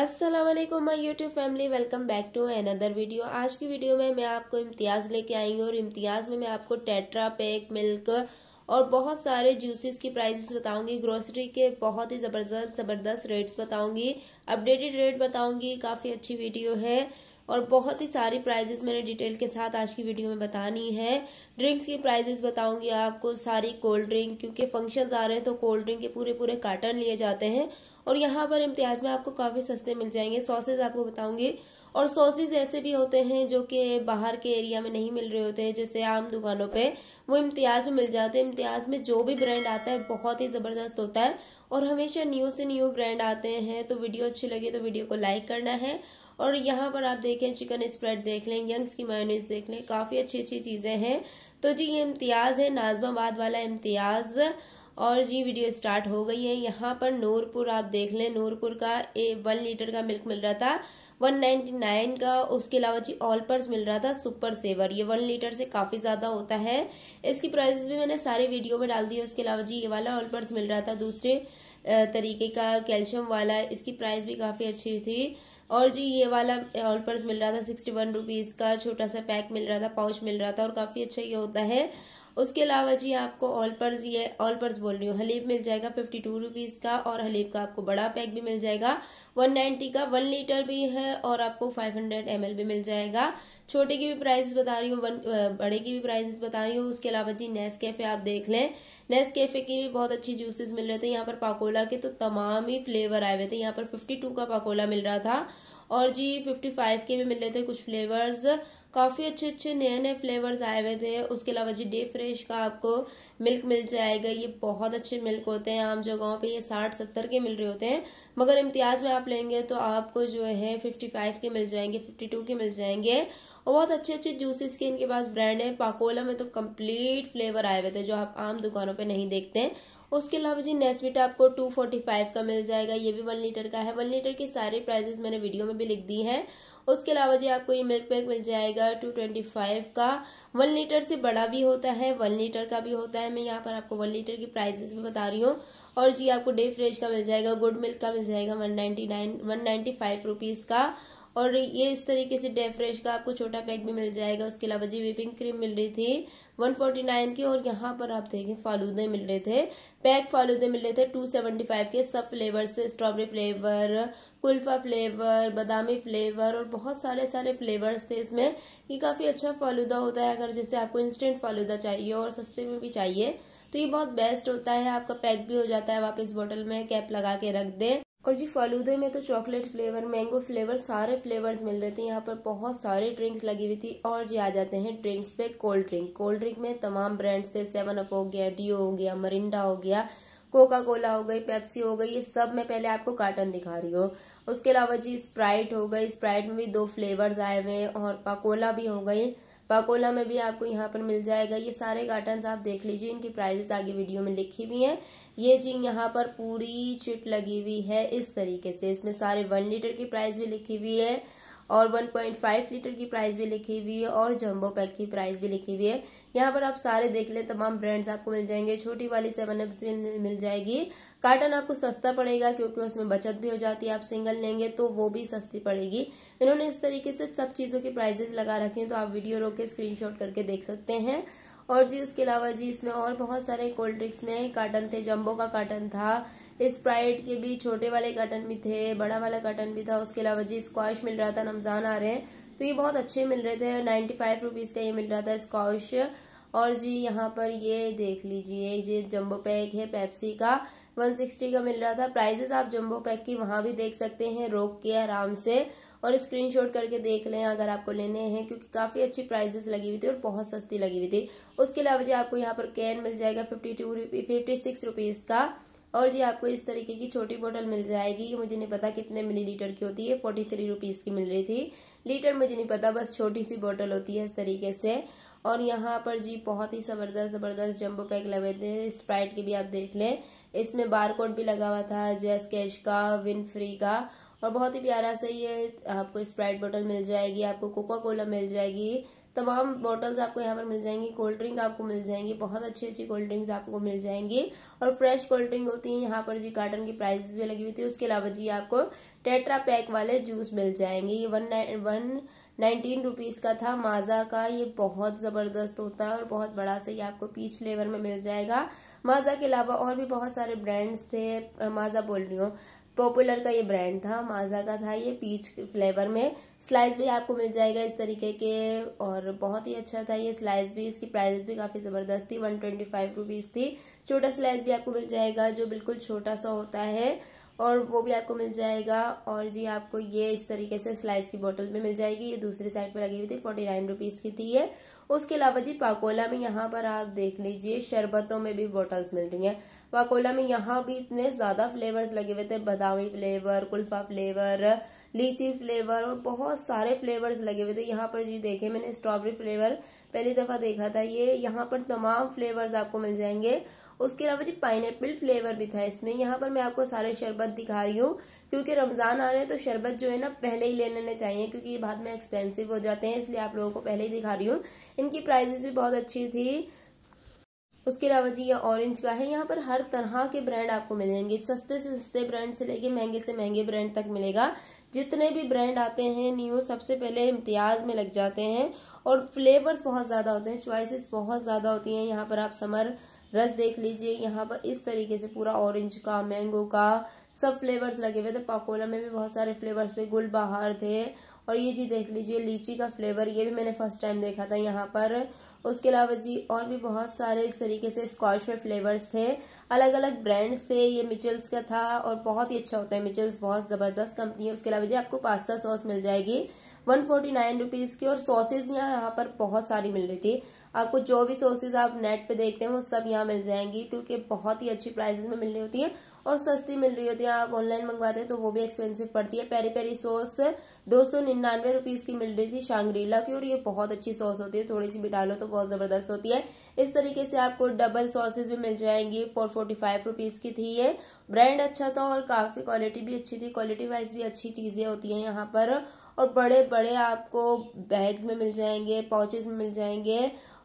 Aslam my YouTube family welcome back to another video आज की video में मैं आपको इम्तियाज़ लेके आई हूँ और इम्तियाज़ में मैं आपको टेट्रा पैक मिल्क और बहुत सारे जूसेस की प्राइसेस बताऊंगी ग्रोसरी के बहुत ही ज़बरदस्त ज़बरदस्त रेट्स बताऊंगी अपडेटेड रेट बताऊंगी काफ़ी अच्छी वीडियो है और बहुत ही सारी प्राइजेज़ मैंने डिटेल के साथ आज की वीडियो में बतानी है ड्रिंक्स की प्राइजेस बताऊंगी आपको सारी कोल्ड ड्रिंक क्योंकि फंक्शंस आ रहे हैं तो कोल्ड ड्रिंक के पूरे पूरे कार्टन लिए जाते हैं और यहाँ पर इम्तियाज़ में आपको काफ़ी सस्ते मिल जाएंगे सॉसेज आपको बताऊँगी और सॉसेज ऐसे भी होते हैं जो कि बाहर के एरिया में नहीं मिल रहे होते हैं जैसे आम दुकानों पे वो इम्तियाज़ में मिल जाते हैं इम्तियाज़ में जो भी ब्रांड आता है बहुत ही ज़बरदस्त होता है और हमेशा न्यू से न्यू ब्रांड आते हैं तो वीडियो अच्छी लगे तो वीडियो को लाइक करना है और यहाँ पर आप देखें चिकन स्प्रेड देख लें यंग्स की मायोनीस देख लें काफ़ी अच्छी अच्छी चीज़ें हैं तो जी ये इम्तियाज़ है नाजमाबाद वाला इम्तियाज़ और जी वीडियो स्टार्ट हो गई है यहाँ पर नूरपुर आप देख लें नूरपुर का ए वन लीटर का मिल्क मिल रहा था वन नाइन्टी नाइन का उसके अलावा जी ऑल पर्स मिल रहा था सुपर सेवर ये वन लीटर से काफ़ी ज़्यादा होता है इसकी प्राइसेस भी मैंने सारे वीडियो में डाल दिए उसके अलावा जी ये वाला ऑल पर्स मिल रहा था दूसरे तरीके का कैल्शियम वाला इसकी प्राइस भी काफ़ी अच्छी थी और जी ये वाला ऑल पर्स मिल रहा था सिक्सटी वन रुपीज़ का छोटा सा पैक मिल रहा था पाउच मिल रहा था और काफ़ी अच्छा ये होता है उसके अलावा जी आपको ऑल पर्स ये ऑल पर्स बोल रही हूँ हलीब मिल जाएगा फिफ्टी टू रुपीज़ का और हलीब का आपको बड़ा पैक भी मिल जाएगा वन नाइन्टी का वन लीटर भी है और आपको फाइव हंड्रेड एम एल भी मिल जाएगा छोटे की भी प्राइस बता रही हूँ वन बड़े की भी प्राइस बता रही हूँ उसके अलावा जी नेस कैफ़े आप देख लें नेस कैफ़े की भी बहुत अच्छी जूसेज़ मिल रहे थे यहाँ पर पाकोला के तो तमाम ही फ्लेवर आए हुए थे यहाँ पर फिफ्टी टू का पाकोला मिल रहा था और जी फिफ्टी फाइव के भी मिल रहे थे कुछ फ्लेवर्स काफ़ी अच्छे अच्छे नए नए फ्लेवर्स आए हुए थे उसके अलावा जी डे फ्रेश का आपको मिल्क मिल जाएगा ये बहुत अच्छे मिल्क होते हैं आम जगहों पे ये साठ सत्तर के मिल रहे होते हैं मगर इम्तियाज़ में आप लेंगे तो आपको जो है फिफ्टी फाइव के मिल जाएंगे फिफ्टी टू के मिल जाएंगे और बहुत अच्छे अच्छे जूसेस के इनके पास ब्रांड है पाकोला में तो कम्प्लीट फ्लेवर आए हुए थे जो आप आम दुकानों पर नहीं देखते हैं उसके अलावा जी नेस्विट आपको टू फोर्टी फाइव का मिल जाएगा ये भी वन लीटर का है वन लीटर के सारे प्राइजेस मैंने वीडियो में भी लिख दी हैं उसके अलावा जी आपको ये मिल्क पैक मिल जाएगा टू ट्वेंटी फाइव का वन लीटर से बड़ा भी होता है वन लीटर का भी होता है मैं यहाँ पर आपको वन लीटर की प्राइजेस भी बता रही हूँ और जी आपको डे फ्रेश का मिल जाएगा गुड मिल्क का मिल जाएगा one ninety nine one ninety five rupees का और ये इस तरीके से डेफ्रेश का आपको छोटा पैक भी मिल जाएगा उसके अलावा जी विपिंग क्रीम मिल रही थी वन फोर्टी नाइन की और यहाँ पर आप देखें फालूदे मिल रहे थे पैक फालूदे मिल रहे थे टू सेवेंटी फाइव के सब फ्लेवर से स्ट्रॉबेरी फ्लेवर कुल्फा फ्लेवर बादामी फ्लेवर और बहुत सारे सारे फ्लेवर्स थे इसमें ये काफ़ी अच्छा फालूदा होता है अगर जैसे आपको इंस्टेंट फालूदा चाहिए और सस्ते में भी चाहिए तो ये बहुत बेस्ट होता है आपका पैक भी हो जाता है आप इस बोतल में कैप लगा के रख दें और जी फालूदे में तो चॉकलेट फ्लेवर मैंगो फ्लेवर सारे फ्लेवर्स मिल रहे थे यहाँ पर बहुत सारे ड्रिंक्स लगी हुई थी और जी आ जाते हैं ड्रिंक्स पे कोल्ड ड्रिंक कोल्ड ड्रिंक में तमाम ब्रांड्स थे सेवन अप हो गया डीओ हो गया मरिंडा हो गया कोका कोला हो गई पेप्सी हो गई ये सब मैं पहले आपको कार्टन दिखा रही हूँ उसके अलावा जी स्प्राइट हो गई स्प्राइट में भी दो फ्लेवर्स आए हुए हैं और पकोला भी हो गई पाकोला में भी आपको यहाँ पर मिल जाएगा ये सारे गार्डन्स आप देख लीजिए इनकी प्राइजेस आगे वीडियो में लिखी हुई हैं ये जी यहाँ पर पूरी चिट लगी हुई है इस तरीके से इसमें सारे वन लीटर की प्राइस भी लिखी हुई है और 1.5 लीटर की प्राइस भी लिखी हुई है और जम्बो पैक की प्राइस भी लिखी हुई है यहाँ पर आप सारे देख लें तमाम ब्रांड्स आपको मिल जाएंगे छोटी वाली सेवन एप्स भी मिल जाएगी कार्टन आपको सस्ता पड़ेगा क्योंकि उसमें बचत भी हो जाती है आप सिंगल लेंगे तो वो भी सस्ती पड़ेगी इन्होंने इस तरीके से सब चीज़ों के प्राइजेस लगा रखे हैं तो आप वीडियो रोक के स्क्रीन करके देख सकते हैं और जी उसके अलावा जी इसमें और बहुत सारे कोल्ड ड्रिंक्स में कार्टन थे जम्बो का कार्टन था स्प्राइट के भी छोटे वाले कार्टन भी थे बड़ा वाला कार्टन भी था उसके अलावा जी स्कॉश मिल रहा था रमज़ान आ रहे हैं तो ये बहुत अच्छे मिल रहे थे नाइन्टी फाइव रुपीज़ का ये मिल रहा था स्कॉश और जी यहाँ पर ये देख लीजिए ये जम्बो पैक है पेप्सी का वन सिक्सटी का मिल रहा था प्राइजेस आप जम्बो पैक की वहाँ भी देख सकते हैं रोक के आराम से और स्क्रीनशॉट करके देख लें अगर आपको लेने हैं क्योंकि काफ़ी अच्छी प्राइजेस लगी हुई थी और बहुत सस्ती लगी हुई थी उसके अलावा जी आपको यहाँ पर कैन मिल जाएगा fifty to fifty six rupees का और जी आपको इस तरीके की छोटी बोतल मिल जाएगी ये मुझे नहीं पता कितने मिलीलीटर की होती है फोर्टी थ्री रुपीज़ की मिल रही थी लीटर मुझे नहीं पता बस छोटी सी बोतल होती है इस तरीके से और यहाँ पर जी बहुत ही ज़बरदस्त ज़बरदस्त जंबो पैक लगे थे स्प्राइट के भी आप देख लें इसमें बार कोड भी लगा हुआ था जैस कैश का विन फ्री का और बहुत ही प्यारा सा ये आपको स्प्राइट बोतल मिल जाएगी आपको कोका कोला मिल जाएगी तमाम बॉटल्स आपको यहाँ पर मिल जाएंगी कोल्ड ड्रिंक आपको मिल जाएंगी बहुत अच्छी अच्छी कोल्ड ड्रिंक्स आपको मिल जाएंगी और फ्रेश कोल्ड ड्रिंक होती है यहाँ पर जी कार्टन की प्राइजेस भी लगी हुई थी उसके अलावा जी आपको टेट्रा पैक वाले जूस मिल जाएंगे ये वन वन नाइनटीन रुपीज़ का था माज़ा का ये बहुत ज़बरदस्त होता है और बहुत बड़ा सा ये आपको पीच फ्लेवर में मिल जाएगा माज़ा के अलावा और भी बहुत सारे ब्रांड्स थे माज़ा बोल रही हूँ पॉपुलर का ये ब्रांड था माजा का था ये पीच फ्लेवर में स्लाइस भी आपको मिल जाएगा इस तरीके के और बहुत ही अच्छा था ये स्लाइस भी इसकी प्राइस भी काफ़ी ज़बरदस्त थी वन ट्वेंटी फाइव रुपीज़ थी छोटा स्लाइस भी आपको मिल जाएगा जो बिल्कुल छोटा सा होता है और वो भी आपको मिल जाएगा और जी आपको ये इस तरीके से स्लाइस की बोतल में मिल जाएगी ये दूसरी साइड पर लगी हुई थी फोर्टी नाइन रुपीज़ की थी ये उसके अलावा जी पाकोला में यहाँ पर आप देख लीजिए शरबतों में भी बोटल्स मिल रही हैं वाकोला में यहाँ भी इतने ज़्यादा फ्लेवर्स लगे हुए थे बादामी फ्लेवर कुल्फा फ्लेवर लीची फ्लेवर और बहुत सारे फ्लेवर्स लगे हुए थे यहाँ पर जी देखे मैंने स्ट्रॉबेरी फ्लेवर पहली दफ़ा देखा था ये यहाँ पर तमाम फ्लेवर्स आपको मिल जाएंगे उसके अलावा जी पाइन फ्लेवर भी था इसमें यहाँ पर मैं आपको सारे शरबत दिखा रही हूँ क्योंकि रमज़ान आ रहे हैं तो शरबत जो है ना पहले ही ले लेने चाहिए क्योंकि ये बाद में एक्सपेंसिव हो जाते हैं इसलिए आप लोगों को पहले ही दिखा रही हूँ इनकी प्राइजेस भी बहुत अच्छी थी उसके अलावा जी ये ऑरेंज का है यहाँ पर हर तरह के ब्रांड आपको मिल जाएंगे सस्ते से सस्ते ब्रांड से लेके महंगे से महंगे ब्रांड तक मिलेगा जितने भी ब्रांड आते हैं न्यू सबसे पहले इम्तियाज़ में लग जाते हैं और फ्लेवर्स बहुत ज़्यादा होते हैं चॉइसेस बहुत ज़्यादा होती हैं यहाँ पर आप समर रस देख लीजिए यहाँ पर इस तरीके से पूरा ऑरेंज का मैंगो का सब फ्लेवर्स लगे हुए थे पकोला में भी बहुत सारे फ्लेवर्स थे गुल बहार थे और ये जी देख लीजिए लीची का फ्लेवर ये भी मैंने फर्स्ट टाइम देखा था यहाँ पर उसके अलावा जी और भी बहुत सारे इस तरीके से स्कॉच में फ्लेवर्स थे अलग अलग ब्रांड्स थे ये मिचल्स का था और बहुत ही अच्छा होता है मिचल्स बहुत ज़बरदस्त कंपनी है उसके अलावा जी आपको पास्ता सॉस मिल जाएगी वन फोर्टी नाइन रुपीज़ की और सॉसेज यहाँ यहाँ पर बहुत सारी मिल रही थी आपको जो भी सोर्सेज आप नेट पे देखते हैं वो सब यहाँ मिल जाएंगी क्योंकि बहुत ही अच्छी प्राइजेज में मिल रही होती हैं और सस्ती मिल रही होती है आप ऑनलाइन मंगवाते हैं तो वो भी एक्सपेंसिव पड़ती है पेरी पेरी सॉस दो सौ निन्यानवे रुपीज़ की मिल रही थी शांग्रीला की और ये बहुत अच्छी सॉस होती है थोड़ी सी भी डालो तो बहुत ज़बरदस्त होती है इस तरीके से आपको डबल सॉसेज भी मिल जाएंगी फोर फोर्टी फाइव रुपीज़ की थी ये ब्रांड अच्छा था और काफ़ी क्वालिटी भी अच्छी थी क्वालिटी वाइज भी अच्छी चीज़ें होती हैं यहाँ पर और बड़े बड़े आपको बैग्स में मिल जाएंगे पाउचेज में मिल जाएंगे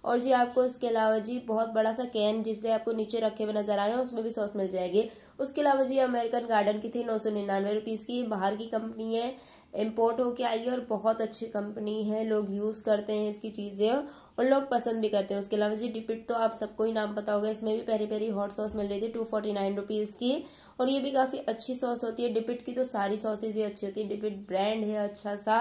और जी आपको इसके अलावा जी बहुत बड़ा सा कैन जिसे आपको नीचे रखे हुए नजर आ रहे हैं उसमें भी सॉस मिल जाएगी उसके अलावा जी अमेरिकन गार्डन की थी नौ सौ निन्यानवे रुपीज़ की बाहर की कंपनी है इम्पोर्ट होके आई है और बहुत अच्छी कंपनी है लोग यूज़ करते हैं इसकी चीज़ें और लोग पसंद भी करते हैं उसके अलावा जी डिपिट तो आप सबको ही नाम पता होगा इसमें भी पेरी पेरी हॉट सॉस मिल रही थी टू फोर्टी नाइन रुपीज़ की और ये भी काफ़ी अच्छी सॉस होती है डिपिट की तो सारी सॉसेज ही अच्छी होती है डिपिट ब्रांड है अच्छा सा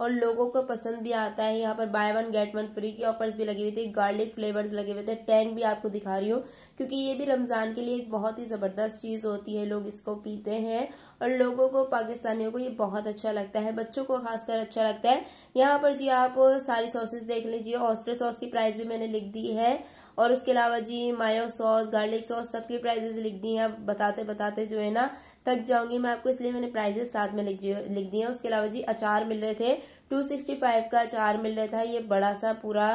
और लोगों को पसंद भी आता है यहाँ पर buy one get one free की ऑफर्स भी लगी हुई थी गार्लिक फ्लेवर्स लगे हुए थे टैंग भी आपको दिखा रही हूँ क्योंकि ये भी रमज़ान के लिए एक बहुत ही ज़बरदस्त चीज़ होती है लोग इसको पीते हैं और लोगों को पाकिस्तानियों को ये बहुत अच्छा लगता है बच्चों को खासकर अच्छा लगता है यहाँ पर जी आप सारी सॉसेज देख लीजिए ऑस्टर सॉस की प्राइस भी मैंने लिख दी है और उसके अलावा जी मायो सॉस गार्लिक सॉस सबकी प्राइजेस लिख दी हैं बताते बताते जो है ना तक जाऊंगी मैं आपको इसलिए मैंने प्राइजेस साथ में लिख लिख दिए हैं उसके अलावा जी अचार मिल रहे थे टू सिक्सटी फाइव का अचार मिल रहा था ये बड़ा सा पूरा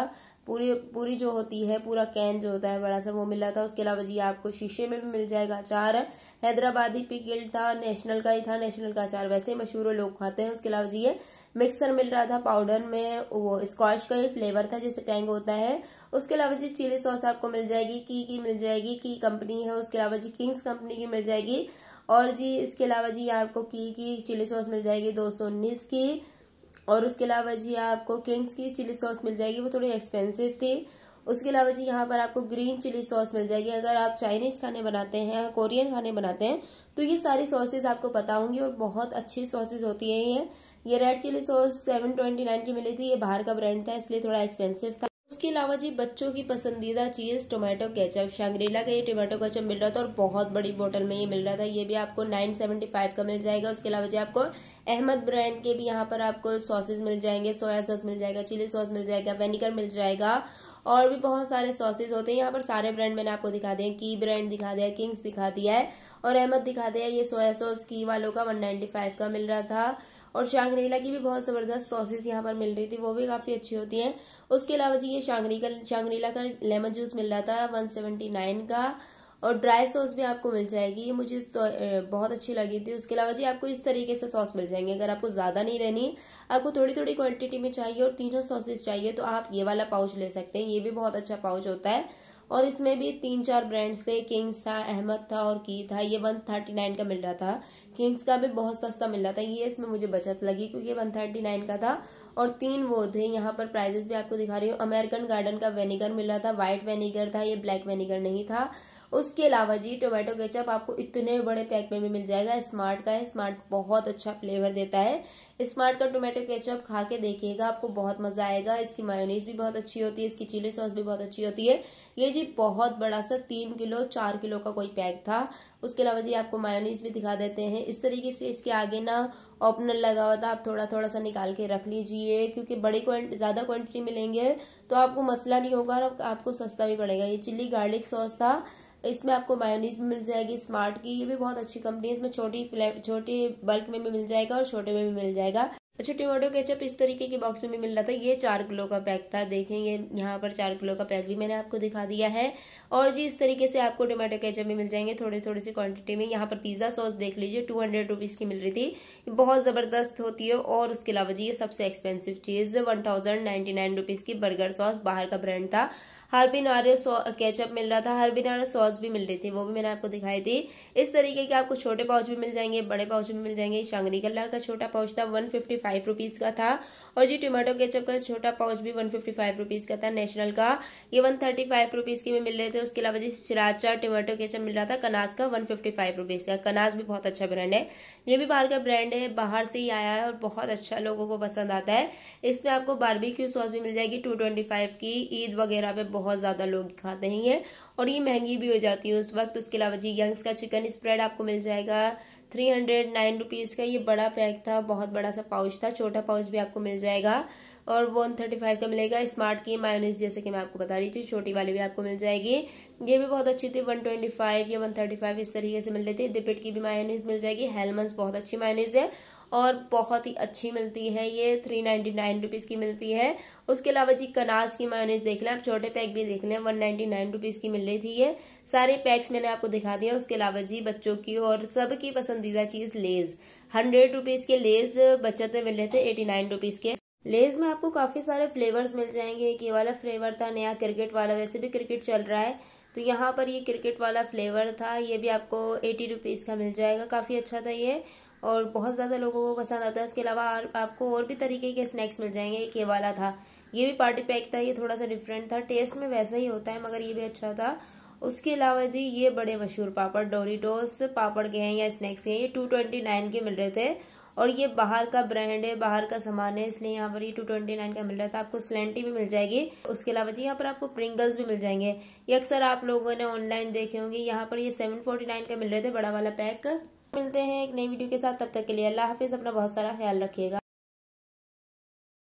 पूरी पूरी जो होती है पूरा कैन जो होता है बड़ा सा वो मिल रहा था उसके अलावा जी आपको शीशे में भी मिल जाएगा अचार हैदराबादी पिकल्ड था नेशनल का ही था नेशनल का अचार वैसे मशहूर लोग खाते हैं उसके अलावा जी ये मिक्सर मिल रहा था पाउडर में वो स्कॉच का ही फ्लेवर था जैसे टैंग होता है उसके अलावा जी चिली सॉस आपको मिल जाएगी की की मिल जाएगी की कंपनी है उसके अलावा जी किंग्स कंपनी की मिल जाएगी और जी इसके अलावा जी आपको की की चिली सॉस मिल जाएगी दो सौ उन्नीस की और उसके अलावा जी आपको किंग्स की चिली सॉस मिल जाएगी वो थोड़ी एक्सपेंसिव थी उसके अलावा जी यहाँ पर आपको ग्रीन चिली सॉस मिल जाएगी अगर आप चाइनीज़ खाने बनाते हैं कोरियन खाने बनाते हैं तो ये सारी सॉसेज आपको पता होंगी और बहुत अच्छी सॉसेज होती है ये ये red chilli sauce seven twenty nine की मिली थी ये बाहर का ब्रांड था इसलिए थोड़ा एक्सपेंसिव था उसके अलावा जी बच्चों की पसंदीदा चीज़ टोमेटो केचप शांग्रीला का ये टोमेटो केचप मिल रहा था और बहुत बड़ी बोतल में ये मिल रहा था ये भी आपको नाइन सेवेंटी फाइव का मिल जाएगा उसके अलावा जी आपको अहमद ब्रांड के भी यहाँ पर आपको सॉसेज मिल जाएंगे सोया सॉस मिल जाएगा चिली सॉस मिल जाएगा वेनिगर मिल जाएगा और भी बहुत सारे सॉसेज होते हैं यहाँ पर सारे ब्रांड मैंने आपको दिखा दिया की ब्रांड दिखा दिया किंग्स दिखा दिया है और अहमद दिखा दिया ये सोया सॉस की वालों का वन नाइन्टी फाइव का मिल रहा था और शांगरीला की भी बहुत ज़बरदस्त सॉसेज यहाँ पर मिल रही थी वो भी काफ़ी अच्छी होती हैं उसके अलावा जी ये शांगरी का शांगरीला का लेमन जूस मिल रहा था वन सेवेंटी नाइन का और ड्राई सॉस भी आपको मिल जाएगी ये मुझे बहुत अच्छी लगी थी उसके अलावा जी आपको इस तरीके से सॉस मिल जाएंगे अगर आपको ज़्यादा नहीं लेनी आपको थोड़ी थोड़ी क्वांटिटी में चाहिए और तीनों सॉसेज चाहिए तो आप ये वाला पाउच ले सकते हैं ये भी बहुत अच्छा पाउच होता है और इसमें भी तीन चार ब्रांड्स थे किंग्स था अहमद था और की था ये वन थर्टी नाइन का मिल रहा था किंग्स का भी बहुत सस्ता मिल रहा था ये इसमें मुझे बचत लगी क्योंकि वन थर्टी नाइन का था और तीन वो थे यहाँ पर प्राइजेस भी आपको दिखा रही हूँ अमेरिकन गार्डन का वेनेगर मिल रहा था वाइट वेनेगर था ये ब्लैक वेनेगर नहीं था उसके अलावा जी टोमेटो केचप आपको इतने बड़े पैक में भी मिल जाएगा स्मार्ट का है स्मार्ट बहुत अच्छा फ्लेवर देता है स्मार्ट का टोमेटो केचप खा के देखिएगा आपको बहुत मज़ा आएगा इसकी मायोनीज भी बहुत अच्छी होती है इसकी चिली सॉस भी बहुत अच्छी होती है ये जी बहुत बड़ा सा तीन किलो चार किलो का कोई पैक था उसके अलावा जी आपको मायोनीज भी दिखा देते हैं इस तरीके से इसके आगे ना ओपनर लगा हुआ था आप थोड़ा थोड़ा सा निकाल के रख लीजिए क्योंकि बड़ी क्वान्ट ज़्यादा क्वांटिटी में लेंगे तो आपको मसला नहीं होगा और आपको सस्ता भी पड़ेगा ये चिल्ली गार्लिक सॉस था इसमें आपको मायोनीज भी मिल जाएगी स्मार्ट की ये भी बहुत अच्छी कंपनी है इसमें छोटी छोटे बल्क में भी मिल जाएगा और छोटे में भी मिल जाएगा अच्छा टोमेटो केचप इस तरीके के बॉक्स में भी मिल रहा था ये चार किलो का पैक था देखें ये यहाँ पर चार किलो का पैक भी मैंने आपको दिखा दिया है और जी इस तरीके से आपको टोमेटो केचप भी मिल जाएंगे थोड़े थोड़े सी क्वांटिटी में यहाँ पर पिज़्ज़ा सॉस देख लीजिए टू हंड्रेड रुपीज़ की मिल रही थी बहुत ज़बरदस्त होती है और उसके अलावा जी ये सबसे एक्सपेंसिव चीज़ one thousand ninety nine rupees की बर्गर सॉस बाहर का ब्रांड था हार्बिन आर्यो केचप मिल रहा था हर आर्यो सॉस भी मिल रही थी वो भी मैंने आपको दिखाई थी इस तरीके के आपको छोटे पाउच भी मिल जाएंगे बड़े पाउच भी मिल जाएंगे शांगरी कला का छोटा पाउच था वन फिफ्टी फाइव रुपीज़ का था और जी टोमेटो केचप का छोटा पाउच भी वन फिफ्टी फाइव रुपीज़ का था नेशनल का ये वन थर्टी फाइव रुपीज़ के भी मिल रहे थे उसके अलावा जी सिराचा टोमेटो केचप मिल रहा था कनाज का वन फिफ्टी फाइव रुपीज़ का कनाज भी बहुत अच्छा ब्रांड है ये भी बाहर का ब्रांड है बाहर से ही आया है और बहुत अच्छा लोगों को पसंद आता है इसमें आपको बारबेक्यू सॉस भी मिल जाएगी टू ट्वेंटी फाइव की ईद वगैरह पर बहुत ज़्यादा लोग खाते हैं ये और ये महंगी भी हो जाती है उस वक्त उसके अलावा जी यंग्स का चिकन स्प्रेड आपको मिल जाएगा थ्री हंड्रेड नाइन रुपीज़ का ये बड़ा पैक था बहुत बड़ा सा पाउच था छोटा पाउच भी आपको मिल जाएगा और वन थर्टी फाइव का मिलेगा स्मार्ट की मायोनीस जैसे कि मैं आपको बता रही थी छोटी वाली भी आपको मिल जाएगी ये भी बहुत अच्छी थी वन ट्वेंटी फाइव या वन थर्टी फाइव इस तरीके से मिल रही थी दिपिट की भी मायोनीस मिल जाएगी हेलमंस बहुत अच्छी मायोनीस है और बहुत ही अच्छी मिलती है ये थ्री नाइन्टी नाइन रुपीज़ की मिलती है उसके अलावा जी कनास की मायोनीज देख लें आप छोटे पैक भी देख लें वन नाइन्टी नाइन रुपीज़ की मिल रही थी ये सारे पैक्स मैंने आपको दिखा दिया उसके अलावा जी बच्चों की और सबकी पसंदीदा चीज़ लेज़ हंड्रेड रुपीज़ के लेज़ बचत में मिल रहे थे एटी नाइन रुपीज़ के लेज में आपको काफ़ी सारे फ्लेवर्स मिल जाएंगे एक ये वाला फ्लेवर था नया क्रिकेट वाला वैसे भी क्रिकेट चल रहा है तो यहाँ पर ये क्रिकेट वाला फ्लेवर था ये भी आपको एटी रुपीज़ का मिल जाएगा काफ़ी अच्छा था ये और बहुत ज़्यादा लोगों को पसंद आता है उसके अलावा आपको और भी तरीके के स्नैक्स मिल जाएंगे एक ये वाला था ये भी पार्टी पैक था ये थोड़ा सा डिफरेंट था टेस्ट में वैसा ही होता है मगर ये भी अच्छा था उसके अलावा जी ये बड़े मशहूर पापड़ डोरीटोस पापड़ के हैं या स्नैक्स के हैं ये टू ट्वेंटी नाइन के मिल रहे थे और ये बाहर का ब्रांड है बाहर का सामान है इसलिए यहाँ पर ये टू ट्वेंटी नाइन का मिल रहा था आपको स्लेंटी भी मिल जाएगी उसके अलावा जी यहाँ पर आपको प्रिंगल्स भी मिल जाएंगे ये अक्सर आप लोगों ने ऑनलाइन देखे होंगे यहाँ पर ये सेवन फोर्टी नाइन का मिल रहे थे बड़ा वाला पैक मिलते हैं एक नई वीडियो के साथ तब तक के लिए अल्लाह हाफिज़ अपना बहुत सारा ख्याल रखिएगा